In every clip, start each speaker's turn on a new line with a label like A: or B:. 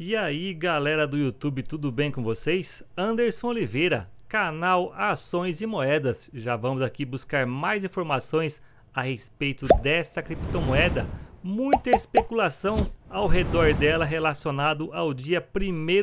A: E aí galera do YouTube, tudo bem com vocês? Anderson Oliveira, canal Ações e Moedas. Já vamos aqui buscar mais informações a respeito dessa criptomoeda muita especulação ao redor dela relacionado ao dia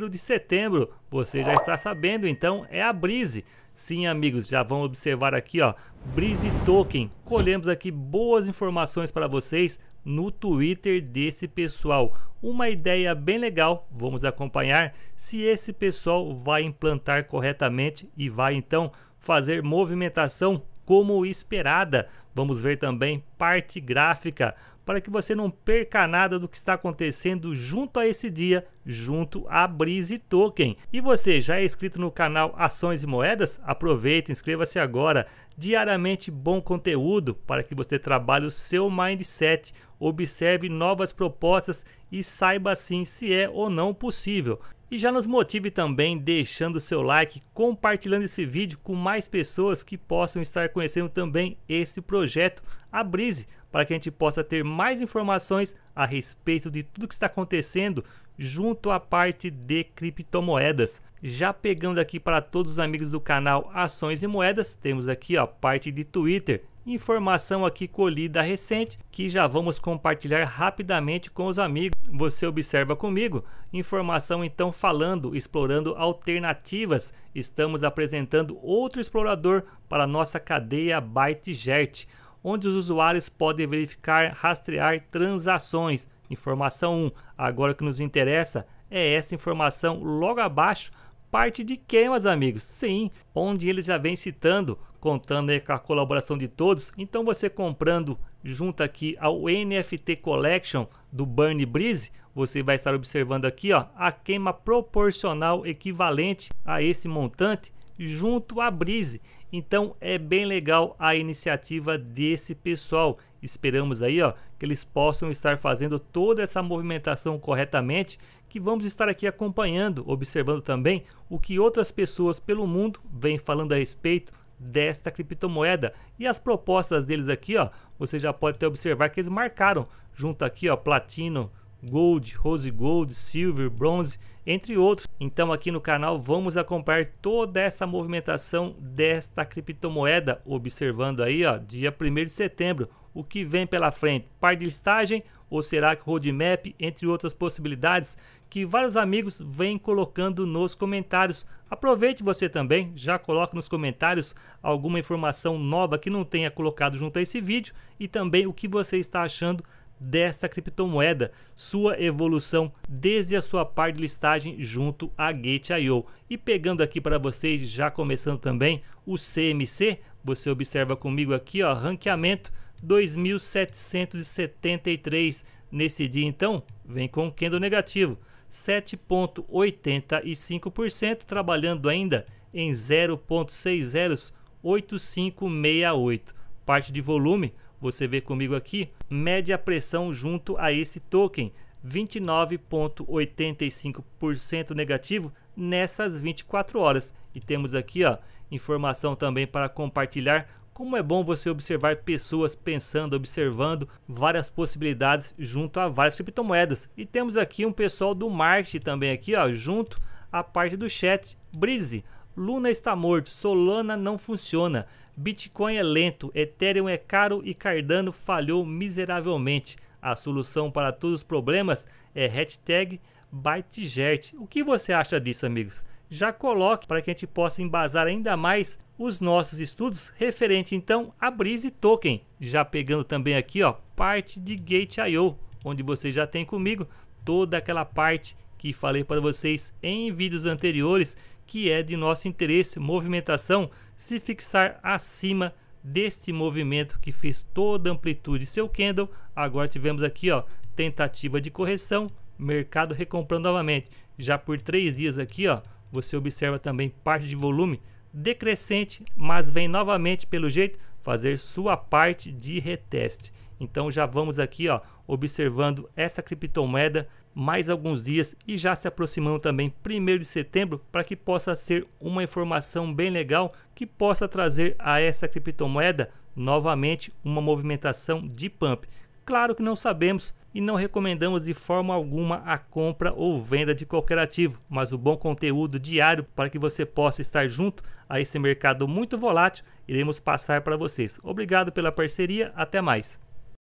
A: 1 de setembro. Você já está sabendo, então é a Brise. Sim, amigos, já vão observar aqui, ó, Brise Token. Colhemos aqui boas informações para vocês no Twitter desse pessoal. Uma ideia bem legal. Vamos acompanhar se esse pessoal vai implantar corretamente e vai então fazer movimentação como esperada. Vamos ver também parte gráfica para que você não perca nada do que está acontecendo junto a esse dia, junto à Brise Token. E você já é inscrito no canal Ações e Moedas? Aproveita, inscreva-se agora. Diariamente bom conteúdo para que você trabalhe o seu mindset, observe novas propostas e saiba sim se é ou não possível. E já nos motive também deixando seu like, compartilhando esse vídeo com mais pessoas que possam estar conhecendo também esse projeto, a Brise, para que a gente possa ter mais informações a respeito de tudo que está acontecendo junto à parte de criptomoedas. Já pegando aqui para todos os amigos do canal Ações e Moedas, temos aqui a parte de Twitter, Informação aqui colhida recente que já vamos compartilhar rapidamente com os amigos. Você observa comigo? Informação então falando, explorando alternativas. Estamos apresentando outro explorador para nossa cadeia ByteJet, onde os usuários podem verificar, rastrear transações. Informação 1. Agora o que nos interessa é essa informação logo abaixo parte de quem, meus amigos? Sim, onde ele já vem citando contando aí com a colaboração de todos. Então você comprando junto aqui ao NFT Collection do Burn Breeze, você vai estar observando aqui ó, a queima proporcional equivalente a esse montante junto à Breeze. Então é bem legal a iniciativa desse pessoal. Esperamos aí ó, que eles possam estar fazendo toda essa movimentação corretamente, que vamos estar aqui acompanhando, observando também o que outras pessoas pelo mundo vêm falando a respeito desta criptomoeda. E as propostas deles aqui, ó, você já pode até observar que eles marcaram junto aqui, ó, platino, gold, rose gold, silver, bronze, entre outros. Então aqui no canal vamos acompanhar toda essa movimentação desta criptomoeda, observando aí, ó, dia 1 de setembro, o que vem pela frente? Par de listagem ou será que roadmap, entre outras possibilidades que vários amigos vêm colocando nos comentários. Aproveite você também, já coloque nos comentários alguma informação nova que não tenha colocado junto a esse vídeo e também o que você está achando desta criptomoeda, sua evolução desde a sua parte de listagem junto a Gate.io. E pegando aqui para vocês, já começando também o CMC, você observa comigo aqui, ó, ranqueamento 2.773. Nesse dia, então, vem com o candle negativo, 7,85%, trabalhando ainda em 0,608568. Parte de volume, você vê comigo aqui, média pressão junto a esse token, 29,85% negativo nessas 24 horas. E temos aqui ó, informação também para compartilhar como é bom você observar pessoas pensando, observando várias possibilidades junto a várias criptomoedas. E temos aqui um pessoal do marketing também aqui, ó, junto à parte do chat. Brise, Luna está morto, Solana não funciona, Bitcoin é lento, Ethereum é caro e Cardano falhou miseravelmente. A solução para todos os problemas é hashtag Bytejet, O que você acha disso, amigos? Já coloque para que a gente possa embasar ainda mais os nossos estudos referente então a Brise Token. Já pegando também aqui, ó, parte de Gate.io, onde você já tem comigo toda aquela parte que falei para vocês em vídeos anteriores, que é de nosso interesse, movimentação, se fixar acima deste movimento que fez toda a amplitude seu candle. Agora tivemos aqui, ó, tentativa de correção, mercado recomprando novamente. Já por três dias aqui, ó, você observa também parte de volume decrescente, mas vem novamente pelo jeito fazer sua parte de reteste. Então já vamos aqui, ó, observando essa criptomoeda mais alguns dias e já se aproximando também primeiro de setembro para que possa ser uma informação bem legal que possa trazer a essa criptomoeda novamente uma movimentação de pump. Claro que não sabemos e não recomendamos de forma alguma a compra ou venda de qualquer ativo, mas o bom conteúdo diário para que você possa estar junto a esse mercado muito volátil iremos passar para vocês. Obrigado pela parceria, até mais.